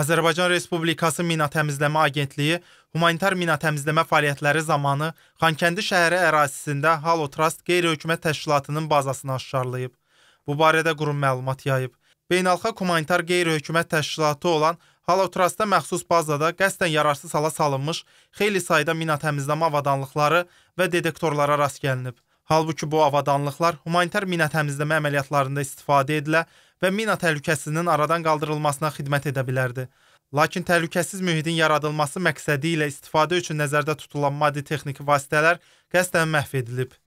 Azərbaycan Respublikası Mina Təmizləmə Agentliyi humanitar mina təmizləmə fəaliyyətləri zamanı Xankəndi şəhəri ərazisində Halo Trust qeyri-hökumət təşkilatının bazasını aşkarlayıb. Bu barədə qurum məlumat yayıb. Beynəlxalq humanitar qeyri-hökumət təşkilatı olan Halo Trust-a məxsus bazada qəsdən yararsız hala salınmış xeyli sayda mina təmizləmə avadanlıqları və detektorlara rast gəlinib. Halbuki bu avadanlıqlar humanitar mina təmizləmə əməliyyatlarında istifadə edilə və mina təhlükəsizliyinin aradan qaldırılmasına xidmət edə bilərdi. Lakin təhlükəsiz mühitin yaradılması məqsədi ilə istifadə üçün nəzərdə tutulan maddi texniki vasitələr qəsdən məhv edilib.